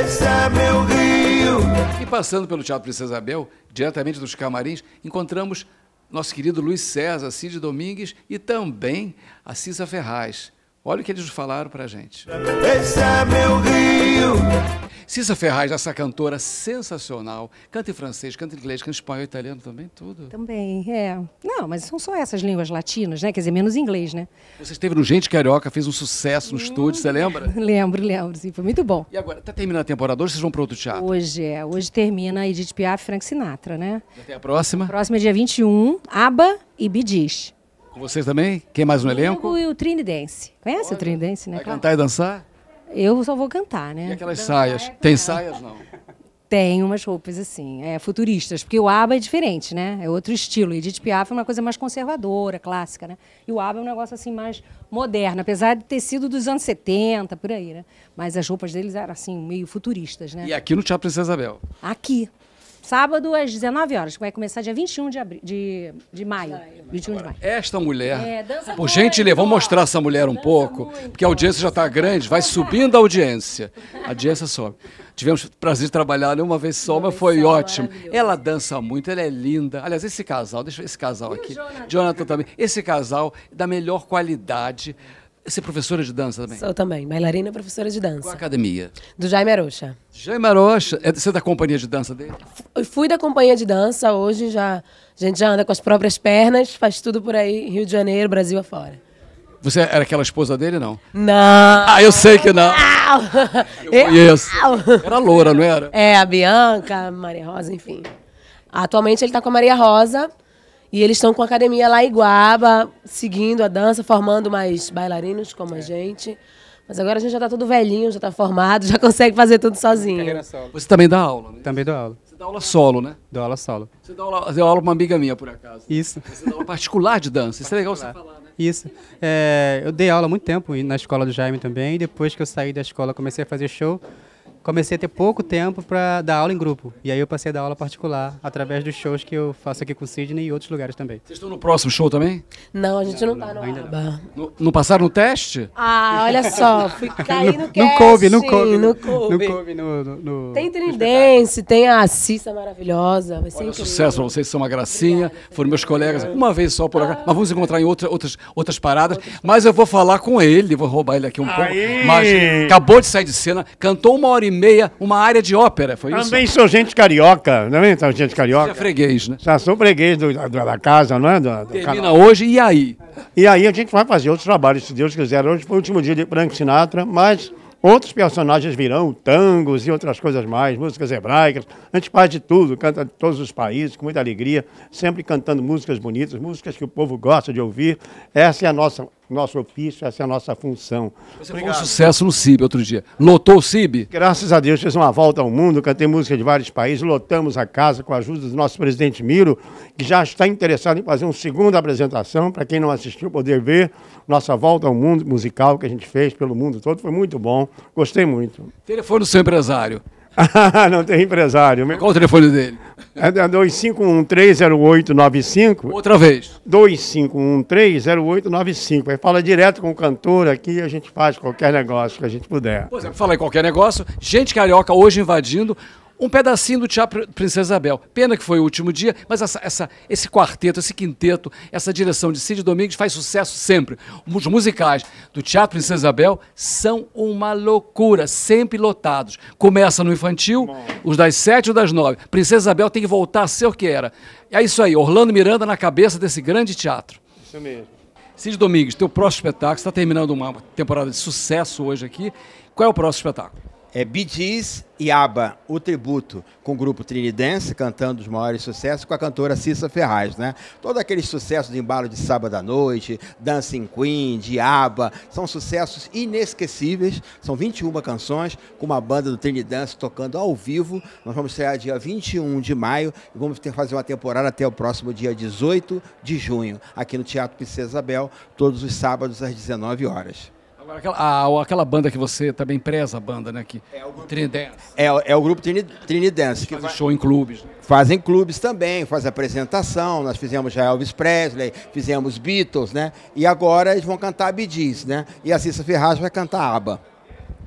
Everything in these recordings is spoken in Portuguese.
esse é meu rio. E passando pelo Teatro Princesa Isabel, diretamente dos camarins, encontramos nosso querido Luiz César, Cid Domingues e também a Cisa Ferraz. Olha o que eles falaram para gente. Esse é meu rio. Cissa Ferraz, essa cantora sensacional. Canta em francês, canta em inglês, canta em espanhol, italiano também, tudo. Também, é. Não, mas são só essas línguas latinas, né? Quer dizer, menos inglês, né? Você esteve no Gente Carioca, fez um sucesso no hum. estúdio, você lembra? lembro, lembro, sim. Foi muito bom. E agora, tá terminando a temporada hoje, vocês vão para outro teatro? Hoje, é. Hoje termina Edith Piaf e Frank Sinatra, né? até a próxima? A próxima é dia 21, ABBA e Bidis. Vocês também? Quem mais no elenco? Eu e o Trinidense. Conhece Olha, o Trinidense, né? Vai claro. cantar e dançar? Eu só vou cantar, né? E aquelas dançar saias? É Tem saias, não? Tem umas roupas assim, é, futuristas, porque o ABBA é diferente, né? É outro estilo. E Edith Piaf é uma coisa mais conservadora, clássica, né? E o ABBA é um negócio assim mais moderno, apesar de ter sido dos anos 70, por aí, né? Mas as roupas deles eram assim meio futuristas, né? E aqui no Teatro Princesa Isabel? Aqui. Sábado às 19 horas, que vai começar dia 21 de, abri... de, de maio. 21 de maio. Esta mulher, é, dança por gentileza, vamos mostrar essa mulher um dança pouco, muito. porque a audiência já está grande, vai subindo a audiência. A audiência sobe. Tivemos prazer de trabalhar uma vez só, mas foi ótimo. Ela dança muito, ela é linda. Aliás, esse casal, deixa esse casal e aqui. Jonathan. Jonathan também. Esse casal da melhor qualidade. Você é professora de dança também? Sou também, bailarina e professora de dança. Qual a academia? Do Jaime Arocha. Jaime Arocha, é, você é da companhia de dança dele? F fui da companhia de dança, hoje já, a gente já anda com as próprias pernas, faz tudo por aí, Rio de Janeiro, Brasil afora. Você era aquela esposa dele, não? Não. Ah, eu sei que não. não. Eu conheço. Não. Era loura, não era? É, a Bianca, a Maria Rosa, enfim. Atualmente ele está com a Maria Rosa, e eles estão com a academia lá em Guaba, seguindo a dança, formando mais bailarinos como é. a gente. Mas agora a gente já está todo velhinho, já está formado, já consegue fazer tudo sozinho. Você também dá aula, né? Também dou aula. Você dá aula solo, né? Dou aula solo. Você dá aula, deu aula para uma amiga minha, por acaso. Isso. Você dá aula particular de dança. Isso é legal você falar, né? Isso. É, eu dei aula há muito tempo na escola do Jaime também. E depois que eu saí da escola, comecei a fazer show comecei a ter pouco tempo para dar aula em grupo. E aí eu passei a dar aula particular através dos shows que eu faço aqui com o Sidney e outros lugares também. Vocês estão no próximo show também? Não, a gente não, não, tá não no ainda Não. não. passaram no teste? Ah, olha só, fui cair no cast. Não coube, não coube. Não coube, não coube no, no, no Tem Trinidense, tem a Cissa maravilhosa. Vai ser olha, sucesso pra vocês, são uma gracinha. Obrigada, Foram meus colegas uma vez só por ah. mas vamos encontrar em outra, outras, outras paradas. Outras mas eu vou falar com ele, vou roubar ele aqui um Aê. pouco. Mas acabou de sair de cena, cantou uma hora e meia uma área de ópera, foi Também isso? Também sou gente carioca, não é? Sou gente carioca. Você é freguês, né? Já sou freguês do, da, da, casa, não é? Do, do Termina canal. hoje, e aí? E aí a gente vai fazer outros trabalhos, se Deus quiser. Hoje foi o último dia de Frank Sinatra, mas outros personagens virão, tangos e outras coisas mais, músicas hebraicas. A gente faz de tudo, canta de todos os países, com muita alegria, sempre cantando músicas bonitas, músicas que o povo gosta de ouvir. Essa é a nossa nosso ofício, essa é a nossa função. Você Obrigado. foi um sucesso no CIB outro dia. Lotou o CIB? Graças a Deus, fez uma volta ao mundo, cantei música de vários países, lotamos a casa com a ajuda do nosso presidente Miro, que já está interessado em fazer uma segunda apresentação, para quem não assistiu poder ver nossa volta ao mundo musical que a gente fez pelo mundo todo, foi muito bom, gostei muito. Telefone do seu empresário. não tem empresário. Qual o telefone dele? É 25130895. Outra vez. 25130895. Aí fala direto com o cantor aqui a gente faz qualquer negócio que a gente puder. Pois é, fala em qualquer negócio. Gente carioca hoje invadindo um pedacinho do Teatro Princesa Isabel. Pena que foi o último dia, mas essa, essa, esse quarteto, esse quinteto, essa direção de Cid Domingues faz sucesso sempre. Os musicais do Teatro Princesa Isabel são uma loucura, sempre lotados. Começa no infantil, os das sete ou das nove. Princesa Isabel tem que voltar a ser o que era. É isso aí, Orlando Miranda na cabeça desse grande teatro. Isso mesmo. Cid Domingues, teu próximo espetáculo está terminando uma temporada de sucesso hoje aqui. Qual é o próximo espetáculo? é Bee Gees e ABBA, o tributo, com o grupo Trinidense cantando os maiores sucessos, com a cantora Cissa Ferraz, né? Todos aqueles sucessos de embalo de sábado à noite, Dancing Queen, de são sucessos inesquecíveis, são 21 canções, com uma banda do Trinidense tocando ao vivo. Nós vamos sair dia 21 de maio e vamos ter fazer uma temporada até o próximo dia 18 de junho, aqui no Teatro Princesa Isabel, todos os sábados às 19 horas. Agora, aquela, a, aquela banda que você também preza, a banda, né? Que, é, é o grupo Trinidance. É, é o grupo Trinidance. Que faz show em clubes. Né? Fazem clubes também, faz apresentação. Nós fizemos já Elvis Presley, fizemos Beatles, né? E agora eles vão cantar Bee né? E a Cissa Ferraz vai cantar ABBA.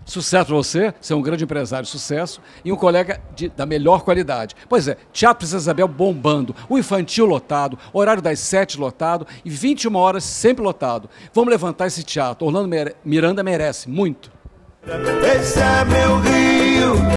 Sucesso para você, você é um grande empresário sucesso e um colega de, da melhor qualidade. Pois é, Teatro Princesa Isabel bombando, o infantil lotado, horário das 7 lotado e 21 horas sempre lotado. Vamos levantar esse teatro. Orlando Miranda merece muito. Esse é meu rio.